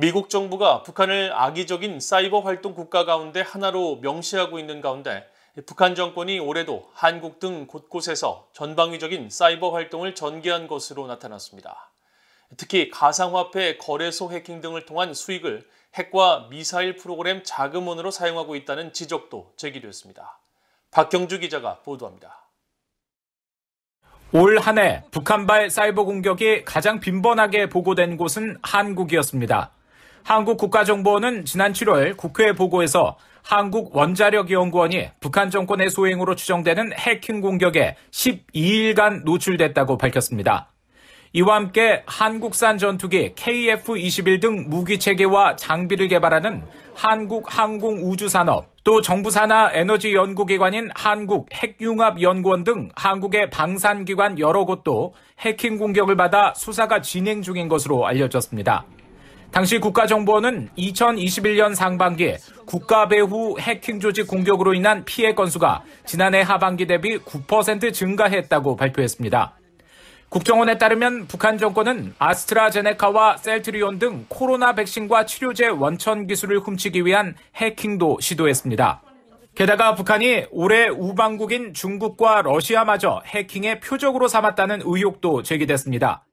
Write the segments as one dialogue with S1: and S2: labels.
S1: 미국 정부가 북한을 악의적인 사이버 활동 국가 가운데 하나로 명시하고 있는 가운데 북한 정권이 올해도 한국 등 곳곳에서 전방위적인 사이버 활동을 전개한 것으로 나타났습니다. 특히 가상화폐 거래소 해킹 등을 통한 수익을 핵과 미사일 프로그램 자금원으로 사용하고 있다는 지적도 제기됐습니다. 박경주 기자가 보도합니다.
S2: 올 한해 북한발 사이버 공격이 가장 빈번하게 보고된 곳은 한국이었습니다. 한국국가정보원은 지난 7월 국회 보고에서 한국원자력연구원이 북한 정권의 소행으로 추정되는 해킹 공격에 12일간 노출됐다고 밝혔습니다. 이와 함께 한국산 전투기 KF-21 등 무기 체계와 장비를 개발하는 한국항공우주산업, 또 정부 산하 에너지 연구기관인 한국핵융합연구원 등 한국의 방산기관 여러 곳도 해킹 공격을 받아 수사가 진행 중인 것으로 알려졌습니다. 당시 국가정보원은 2021년 상반기 국가배후 해킹 조직 공격으로 인한 피해 건수가 지난해 하반기 대비 9% 증가했다고 발표했습니다. 국정원에 따르면 북한 정권은 아스트라제네카와 셀트리온 등 코로나 백신과 치료제 원천 기술을 훔치기 위한 해킹도 시도했습니다. 게다가 북한이 올해 우방국인 중국과 러시아마저 해킹의 표적으로 삼았다는 의혹도 제기됐습니다.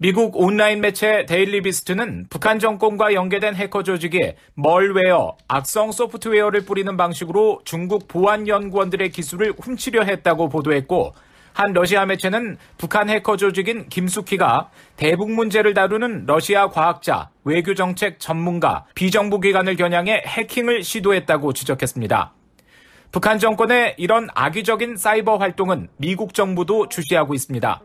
S2: 미국 온라인 매체 데일리 비스트는 북한 정권과 연계된 해커 조직이 멀웨어, 악성 소프트웨어를 뿌리는 방식으로 중국 보안 연구원들의 기술을 훔치려 했다고 보도했고 한 러시아 매체는 북한 해커 조직인 김숙희가 대북 문제를 다루는 러시아 과학자, 외교 정책 전문가, 비정부 기관을 겨냥해 해킹을 시도했다고 지적했습니다. 북한 정권의 이런 악의적인 사이버 활동은 미국 정부도 주시하고 있습니다.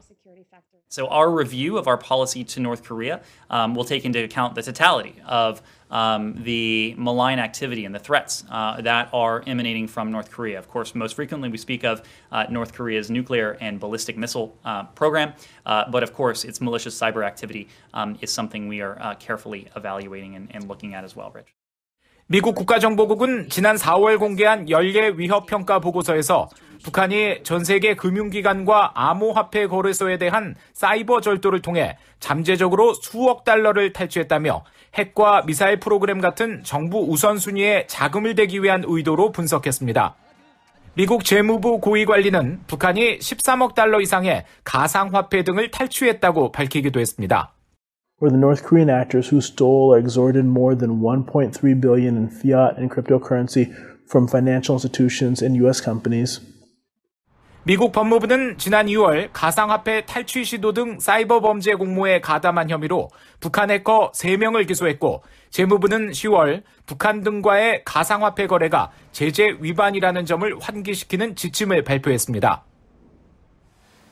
S1: So our review of our policy to North Korea um, will take into account the totality of um, the malign activity and the threats uh, that are emanating from North Korea. Of course, most frequently we speak of uh, North Korea's nuclear and ballistic missile uh, program, uh, but of course, its malicious cyber activity um, is something we are uh, carefully evaluating and, and looking at as well, Rich.
S2: 미국 국가정보국은 지난 4월 공개한 연례 위협 평가 보고서에서 북한이 전 세계 금융기관과 암호화폐 거래소에 대한 사이버 절도를 통해 잠재적으로 수억 달러를 탈취했다며 핵과 미사일 프로그램 같은 정부 우선순위에 자금을 대기 위한 의도로 분석했습니다. 미국 재무부 고위관리는 북한이 13억 달러 이상의 가상화폐 등을 탈취했다고 밝히기도 했습니다.
S1: were the North Korean actors who stole or extorted more than 1.3 billion in fiat and cryptocurrency from financial institutions and US companies.
S2: 미국 법무부는 지난 2월 가상화폐 탈취 시도 등 사이버 범죄 공모에 가담한 혐의로 북한 해커 3명을 기소했고 재무부는 10월 북한 등과의 가상화폐 거래가 제재 위반이라는 점을 환기시키는 지침을 발표했습니다.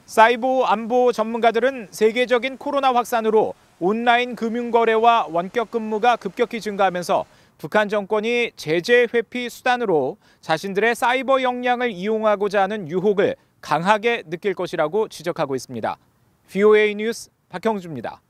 S2: 사이버 안보 전문가들은 세계적인 코로나 확산으로 온라인 금융거래와 원격 근무가 급격히 증가하면서 북한 정권이 제재 회피 수단으로 자신들의 사이버 역량을 이용하고자 하는 유혹을 강하게 느낄 것이라고 지적하고 있습니다. VOA 뉴스 박형주입니다.